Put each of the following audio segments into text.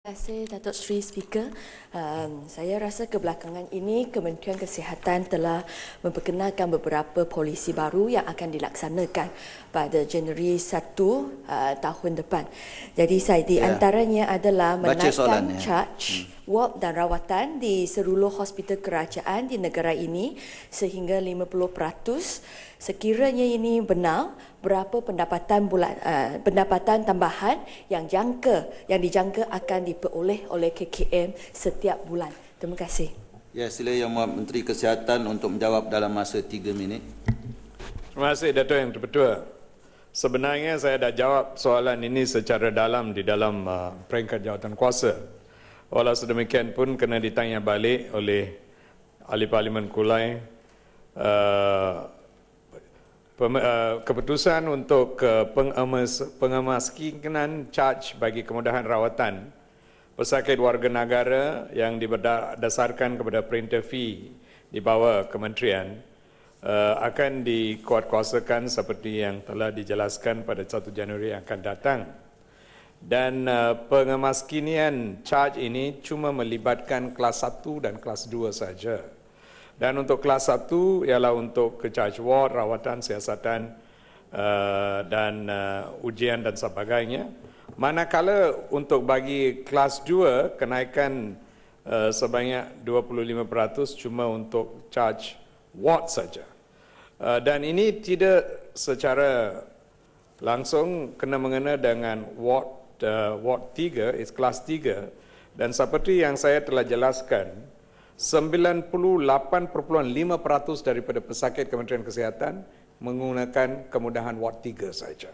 Terima kasih Datuk Sri Speaker. Um, saya rasa kebelakangan ini Kementerian Kesihatan telah memperkenalkan beberapa polisi baru yang akan dilaksanakan pada Januari 1 uh, tahun depan. Jadi saya di ya. antaranya yeah. adalah menaikkan charge hmm. ward dan rawatan di seluruh hospital kerajaan di negara ini sehingga 50% Sekiranya ini benar, berapa pendapatan bulan uh, pendapatan tambahan yang jangka yang dijangka akan diperoleh oleh KKM setiap bulan? Terima kasih. Ya, sila Yang Mahu Menteri Kesihatan untuk menjawab dalam masa tiga minit. Terima kasih Dato' Yang Terpetua. Sebenarnya saya dah jawab soalan ini secara dalam di dalam uh, peringkat jawatan kuasa. Walau sedemikian pun kena ditanya balik oleh ahli parlimen Kulai uh, Eh, keputusan untuk eh, pengemas, pengemas kinkenan charge bagi kemudahan rawatan pesakit warga negara yang didasarkan kepada perintah fee di bawah kementerian eh, akan dikuatkuasakan seperti yang telah dijelaskan pada 1 Januari yang akan datang. Dan pengemaskinian charge ini cuma melibatkan kelas 1 dan kelas 2 saja. Dan untuk kelas 1 ialah untuk ke charge ward, rawatan, siasatan uh, dan uh, ujian dan sebagainya. Manakala untuk bagi kelas 2 kenaikan uh, sebanyak 25% cuma untuk charge ward saja. Uh, dan ini tidak secara langsung kena mengena dengan ward uh, ward 3 is kelas 3 dan seperti yang saya telah jelaskan 98.5% daripada pesakit Kementerian Kesihatan menggunakan kemudahan ward 3 saja.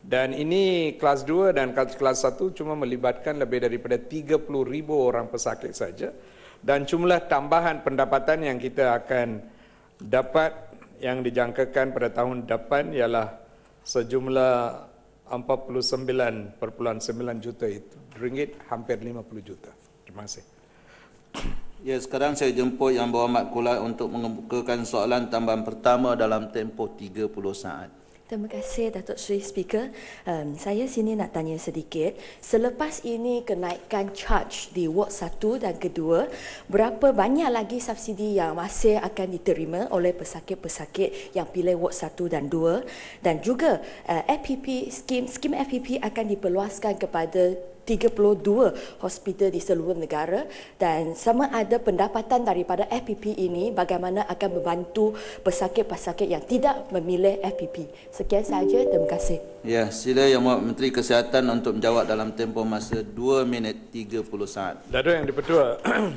Dan ini kelas 2 dan kelas 1 cuma melibatkan lebih daripada 30,000 orang pesakit saja dan jumlah tambahan pendapatan yang kita akan dapat yang dijangkakan pada tahun depan ialah sejumlah 49.9 juta itu ringgit hampir 50 juta. Terima kasih. Ya, sekarang saya jemput Yang Berhormat Kulat untuk mengemukakan soalan tambahan pertama dalam tempoh 30 saat. Terima kasih Datuk Sri Speaker. Um, saya sini nak tanya sedikit. Selepas ini kenaikan charge di ward 1 dan kedua, berapa banyak lagi subsidi yang masih akan diterima oleh pesakit-pesakit yang pilih ward 1 dan 2 dan juga uh, eh, FPP skim skim FPP akan diperluaskan kepada 32 hospital di seluruh negara dan sama ada pendapatan daripada FPP ini bagaimana akan membantu pesakit-pesakit yang tidak memilih FPP. Sekian sahaja, terima kasih. Ya, sila Yang Mahu Menteri Kesihatan untuk menjawab dalam tempoh masa 2 minit 30 saat. Dato yang dipertua,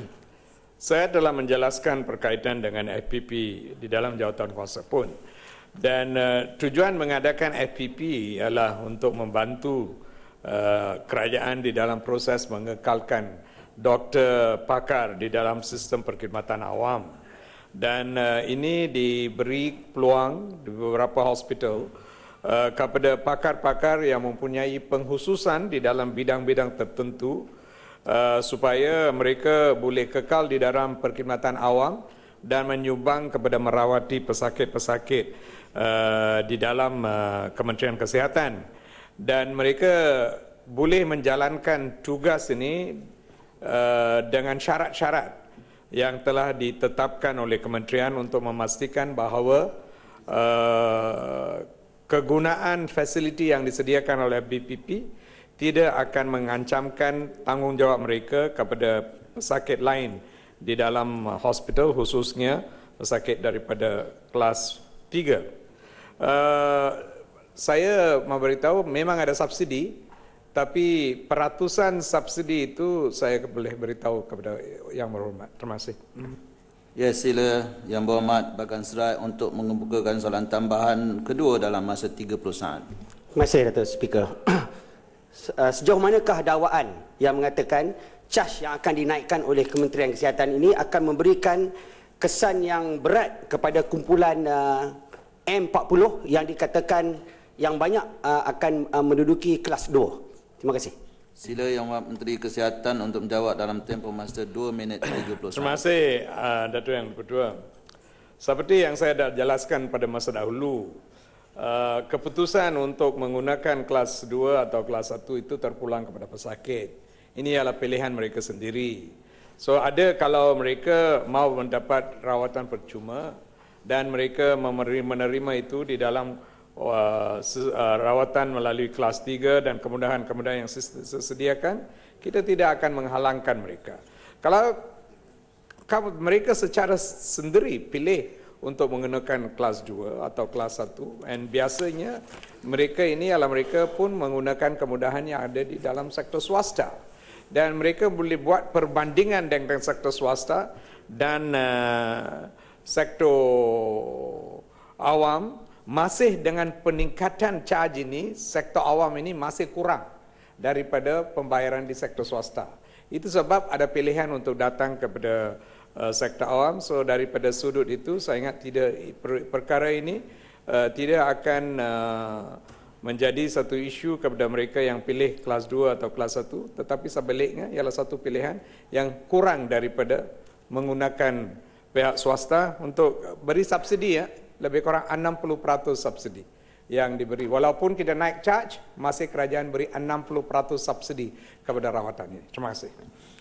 saya telah menjelaskan perkaitan dengan FPP di dalam jawatan kuasa pun. Dan uh, tujuan mengadakan FPP ialah untuk membantu Eh, kerajaan di dalam proses mengekalkan doktor pakar di dalam sistem perkhidmatan awam dan uh, ini diberi peluang di beberapa hospital uh, kepada pakar-pakar yang mempunyai penghususan di dalam bidang-bidang tertentu uh, supaya mereka boleh kekal di dalam perkhidmatan awam dan menyumbang kepada merawati pesakit-pesakit uh, di dalam uh, Kementerian Kesihatan dan mereka boleh menjalankan tugas ini eh, dengan syarat-syarat yang telah ditetapkan oleh kementerian untuk memastikan bahawa eh, kegunaan fasiliti yang disediakan oleh BPP tidak akan mengancamkan tanggungjawab mereka kepada pesakit lain di dalam hospital khususnya pesakit daripada kelas 3. Uh, eh, saya memberitahu memang ada subsidi tapi peratusan subsidi itu saya boleh beritahu kepada yang berhormat terima kasih hmm. ya sila yang berhormat bahkan serai untuk mengemukakan soalan tambahan kedua dalam masa 30 saat terima kasih Dato' Speaker uh, sejauh manakah dakwaan yang mengatakan cas yang akan dinaikkan oleh Kementerian Kesihatan ini akan memberikan kesan yang berat kepada kumpulan uh, M40 yang dikatakan yang banyak uh, akan uh, menduduki kelas 2. Terima kasih. Sila Yang Menteri Kesihatan untuk menjawab dalam tempoh masa 2 minit 30 saat. Terima kasih uh, Datuk Yang Berdua. Seperti yang saya dah jelaskan pada masa dahulu, uh, keputusan untuk menggunakan kelas 2 atau kelas 1 itu terpulang kepada pesakit. Ini ialah pilihan mereka sendiri. So ada kalau mereka mau mendapat rawatan percuma dan mereka menerima itu di dalam Uh, uh, rawatan melalui kelas 3 dan kemudahan-kemudahan yang sediakan, kita tidak akan menghalangkan mereka. Kalau mereka secara sendiri pilih untuk menggunakan kelas 2 atau kelas 1 dan biasanya mereka ini adalah mereka pun menggunakan kemudahan yang ada di dalam sektor swasta dan mereka boleh buat perbandingan dengan sektor swasta dan uh, sektor awam masih dengan peningkatan charge ini sektor awam ini masih kurang daripada pembayaran di sektor swasta. Itu sebab ada pilihan untuk datang kepada uh, sektor awam. So daripada sudut itu saya ingat tidak perkara ini uh, tidak akan uh, menjadi satu isu kepada mereka yang pilih kelas 2 atau kelas 1 tetapi sebaliknya ialah satu pilihan yang kurang daripada menggunakan pihak swasta untuk beri subsidi ya lebih kurang 60% subsidi yang diberi. Walaupun kita naik charge, masih kerajaan beri 60% subsidi kepada rawatan ini. Terima kasih.